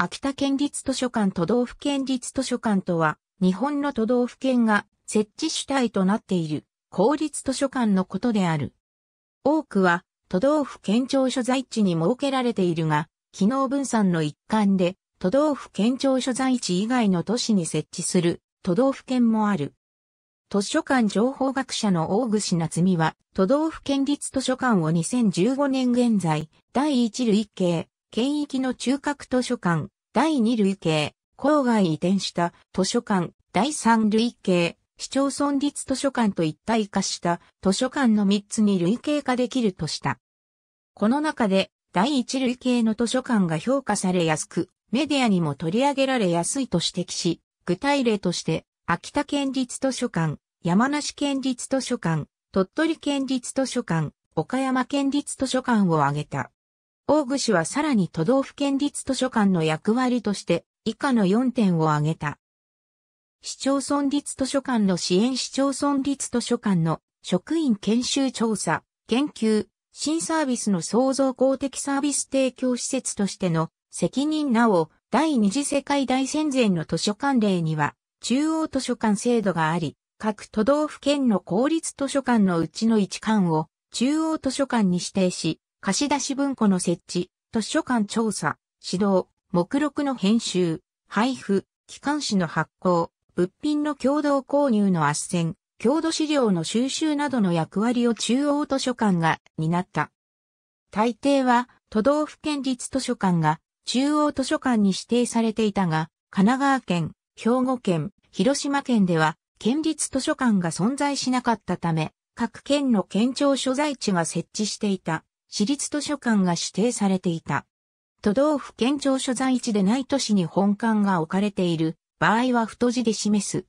秋田県立図書館都道府県立図書館とは、日本の都道府県が設置主体となっている公立図書館のことである。多くは都道府県庁所在地に設けられているが、機能分散の一環で都道府県庁所在地以外の都市に設置する都道府県もある。図書館情報学者の大串夏美は、都道府県立図書館を2015年現在、第一類型、県域の中核図書館、第2類型、郊外移転した図書館、第3類型、市町村立図書館と一体化した図書館の3つに類型化できるとした。この中で、第1類型の図書館が評価されやすく、メディアにも取り上げられやすいと指摘し、具体例として、秋田県立図書館、山梨県立図書館、鳥取県立図書館、岡山県立図書館を挙げた。大串はさらに都道府県立図書館の役割として以下の4点を挙げた。市町村立図書館の支援市町村立図書館の職員研修調査、研究、新サービスの創造公的サービス提供施設としての責任なお、第二次世界大戦前の図書館令には、中央図書館制度があり、各都道府県の公立図書館のうちの一館を中央図書館に指定し、貸出文庫の設置、図書館調査、指導、目録の編集、配布、機関紙の発行、物品の共同購入の斡旋、郷土資料の収集などの役割を中央図書館が担った。大抵は都道府県立図書館が中央図書館に指定されていたが、神奈川県、兵庫県、広島県では県立図書館が存在しなかったため、各県の県庁所在地が設置していた。市立図書館が指定されていた。都道府県庁所在地でない都市に本館が置かれている場合は太字で示す。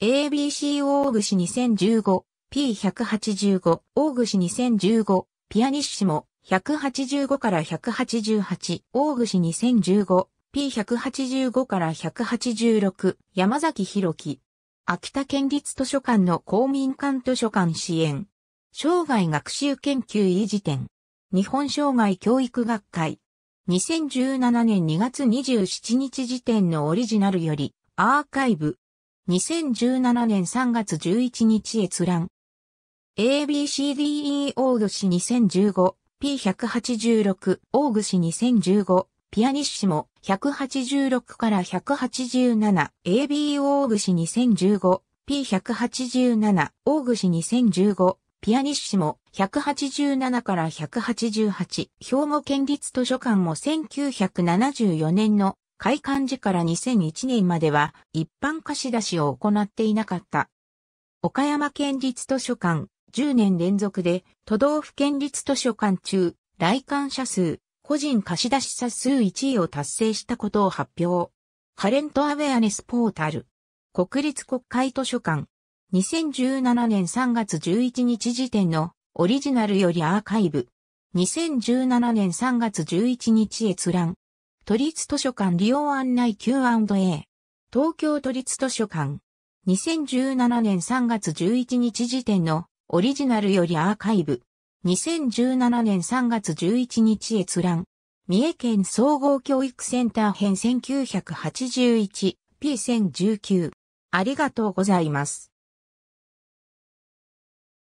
ABC 大串2015、P185、大串2015、ピアニッシモ、185から188、大串2015、P185 から186、山崎弘樹。秋田県立図書館の公民館図書館支援。生涯学習研究維持展。日本生涯教育学会。2017年2月27日時点のオリジナルより、アーカイブ。2017年3月11日閲覧。ABCDE オード氏2015、P186、オーグ氏2015、ピアニッシモ186から187、AB オーグ氏2015、P187、オーグ氏2015、ピアニッシモ、187から188、兵庫県立図書館も1974年の開館時から2001年までは一般貸し出しを行っていなかった。岡山県立図書館、10年連続で都道府県立図書館中、来館者数、個人貸し出し者数1位を達成したことを発表。カレントアウェアネスポータル。国立国会図書館、2017年3月11日時点のオリジナルよりアーカイブ。2017年3月11日閲覧。都立図書館利用案内 Q&A。東京都立図書館。2017年3月11日時点のオリジナルよりアーカイブ。2017年3月11日閲覧。三重県総合教育センター編 1981P1019。ありがとうございます。